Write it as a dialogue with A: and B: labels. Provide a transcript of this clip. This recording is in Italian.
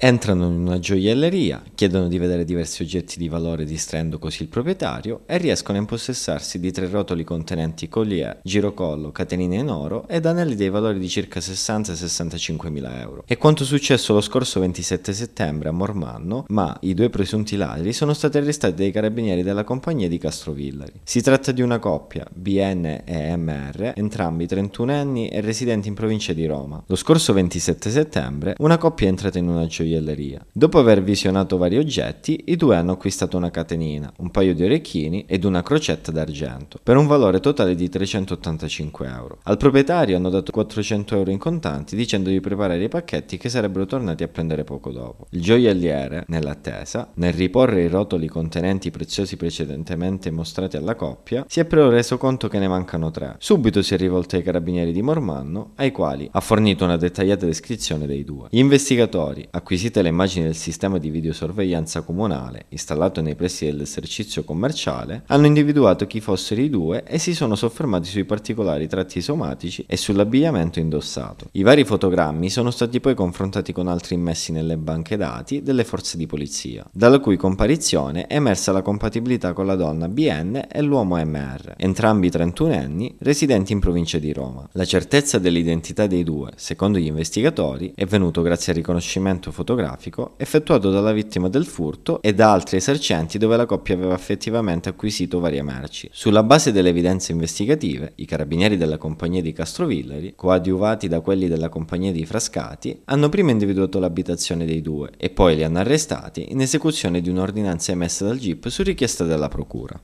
A: Entrano in una gioielleria, chiedono di vedere diversi oggetti di valore distraendo così il proprietario e riescono a impossessarsi di tre rotoli contenenti collier, girocollo, catenine in oro ed anelli dei valori di circa 60 65 mila euro. È quanto successo lo scorso 27 settembre a Mormanno, ma i due presunti ladri sono stati arrestati dai carabinieri della compagnia di Castrovillari. Si tratta di una coppia, BN e MR, entrambi 31 anni e residenti in provincia di Roma. Lo scorso 27 settembre una coppia è entrata in una gioielleria gioielleria. Dopo aver visionato vari oggetti, i due hanno acquistato una catenina, un paio di orecchini ed una crocetta d'argento, per un valore totale di 385 euro. Al proprietario hanno dato 400 euro in contanti dicendo di preparare i pacchetti che sarebbero tornati a prendere poco dopo. Il gioielliere, nell'attesa, nel riporre i rotoli contenenti i preziosi precedentemente mostrati alla coppia, si è però reso conto che ne mancano tre. Subito si è rivolto ai carabinieri di Mormanno, ai quali ha fornito una dettagliata descrizione dei due. Gli investigatori, acquisiti acquisite le immagini del sistema di videosorveglianza comunale installato nei pressi dell'esercizio commerciale, hanno individuato chi fossero i due e si sono soffermati sui particolari tratti somatici e sull'abbigliamento indossato. I vari fotogrammi sono stati poi confrontati con altri immessi nelle banche dati delle forze di polizia, dalla cui comparizione è emersa la compatibilità con la donna BN e l'uomo MR, entrambi 31 anni, residenti in provincia di Roma. La certezza dell'identità dei due, secondo gli investigatori, è venuto grazie al riconoscimento fotografico fotografico effettuato dalla vittima del furto e da altri esercenti dove la coppia aveva effettivamente acquisito varie merci. Sulla base delle evidenze investigative, i carabinieri della compagnia di Castrovillari, coadiuvati da quelli della compagnia di Frascati, hanno prima individuato l'abitazione dei due e poi li hanno arrestati in esecuzione di un'ordinanza emessa dal GIP su richiesta della procura.